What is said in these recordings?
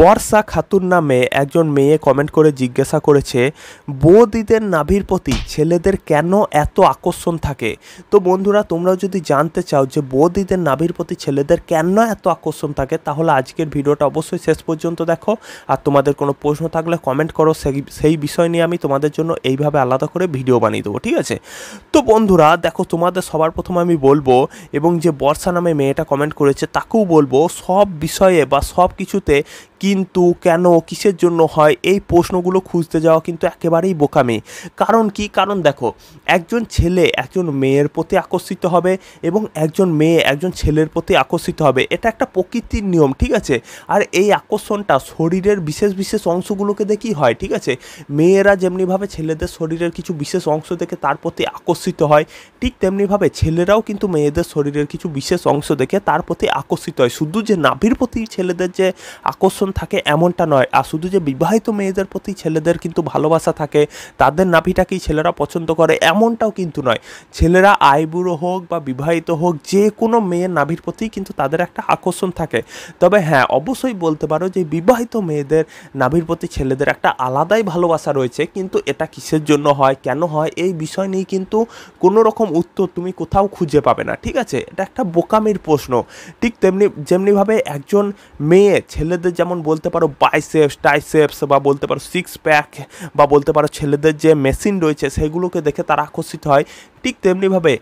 বর্ষা খাতুন নামে একজন মেয়ে কমেন্ট করে জিজ্ঞাসা করেছে বৌদিদের নাভির প্রতি ছেলেদের কেন এত আকর্ষণ থাকে তো বন্ধুরা তোমরা যদি জানতে চাও যে বৌদিদের নাভির প্রতি ছেলেদের কেন এত আকর্ষণ থাকে তাহলে আজকের ভিডিওটা অবশ্যই শেষ পর্যন্ত দেখো আর তোমাদের কোনো প্রশ্ন থাকলে কমেন্ট করো সেই সেই বিষয় নিয়ে আমি তোমাদের জন্য এইভাবে আলাদা করে ভিডিও বানিয়ে দেবো ঠিক আছে তো বন্ধুরা দেখো তোমাদের সবার প্রথমে আমি বলবো এবং যে বর্ষা নামে মেয়েটা কমেন্ট করেছে তাকেও বলবো সব বিষয়ে বা সব কিছুতে কিন্তু কেন কিসের জন্য হয় এই প্রশ্নগুলো খুঁজতে যাওয়া কিন্তু একেবারেই বোকামি কারণ কি কারণ দেখো একজন ছেলে একজন মেয়ের প্রতি আকর্ষিত হবে এবং একজন মেয়ে একজন ছেলের প্রতি আকর্ষিত হবে এটা একটা প্রকৃতির নিয়ম ঠিক আছে আর এই আকর্ষণটা শরীরের বিশেষ বিশেষ অংশগুলোকে দেখি হয় ঠিক আছে মেয়েরা যেমনিভাবে ছেলেদের শরীরের কিছু বিশেষ অংশ দেখে তার প্রতি আকর্ষিত হয় ঠিক তেমনিভাবে ছেলেরাও কিন্তু মেয়েদের শরীরের কিছু বিশেষ অংশ দেখে তার প্রতি আকর্ষিত হয় শুধু যে নাভির প্রতি ছেলেদের যে আকর্ষণ থাকে এমনটা নয় আর শুধু যে বিবাহিত মেয়েদের প্রতি ছেলেদের কিন্তু ভালোবাসা থাকে তাদের নাভিটাকেই ছেলেরা পছন্দ করে এমনটাও কিন্তু নয় ছেলেরা আইবুড়ো হোক বা বিবাহিত হোক যে কোনো মেয়ের নাভির প্রতি কিন্তু তাদের একটা আকর্ষণ থাকে তবে হ্যাঁ অবশ্যই বলতে পারো যে বিবাহিত মেয়েদের নাভির প্রতি ছেলেদের একটা আলাদাই ভালোবাসা রয়েছে কিন্তু এটা কিসের জন্য হয় কেন হয় এই বিষয় নিয়ে কিন্তু কোনো রকম উত্তর তুমি কোথাও খুঁজে পাবে না ঠিক আছে এটা একটা বোকামির প্রশ্ন ঠিক তেমনি যেমনিভাবে একজন মেয়ে ছেলেদের যেমন যেমন বলতে পারো বাইসেপস টাইসেপস বা বলতে পারো সিক্স প্যাক বা বলতে পারো ছেলেদের যে মেশিন রয়েছে সেগুলোকে দেখে তারা আকর্ষিত হয় ঠিক তেমনিভাবে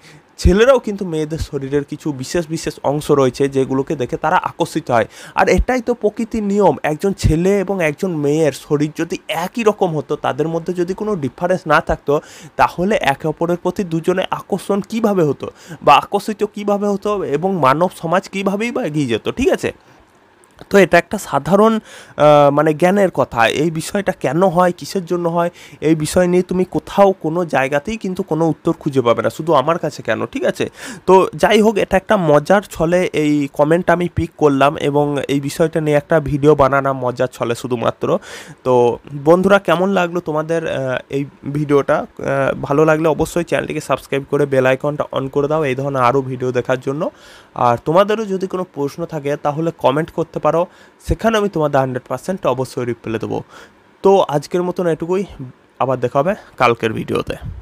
ছেলেরাও কিন্তু মেয়েদের শরীরের কিছু বিশেষ বিশেষ অংশ রয়েছে যেগুলোকে দেখে তারা আকর্ষিত হয় আর এটাই তো প্রকৃতির নিয়ম একজন ছেলে এবং একজন মেয়ের শরীর যদি একই রকম হতো তাদের মধ্যে যদি কোনো ডিফারেন্স না থাকতো তাহলে একে অপরের প্রতি দুজনে আকর্ষণ কিভাবে হতো বা আকর্ষিত কিভাবে হতো এবং মানব সমাজ কীভাবেই বা এগিয়ে যেত ঠিক আছে তো এটা একটা সাধারণ মানে জ্ঞানের কথা এই বিষয়টা কেন হয় কিসের জন্য হয় এই বিষয় নিয়ে তুমি কোথাও কোনো জায়গাতেই কিন্তু কোনো উত্তর খুঁজে পাবে না শুধু আমার কাছে কেন ঠিক আছে তো যাই হোক এটা একটা মজার ছলে এই কমেন্ট আমি পিক করলাম এবং এই বিষয়টা নিয়ে একটা ভিডিও বানালাম মজার ছলে শুধুমাত্র তো বন্ধুরা কেমন লাগলো তোমাদের এই ভিডিওটা ভালো লাগলে অবশ্যই চ্যানেলটিকে সাবস্ক্রাইব করে বেল আইকনটা অন করে দাও এই ধরনের আরও ভিডিও দেখার জন্য আর তোমাদেরও যদি কোনো প্রশ্ন থাকে তাহলে কমেন্ট করতে পারো পারো সেখানে আমি তোমাদের হান্ড্রেড পার্সেন্ট অবশ্যই রিপ্লাই দেবো তো আজকের মতন এটুকুই আবার দেখা হবে কালকের ভিডিওতে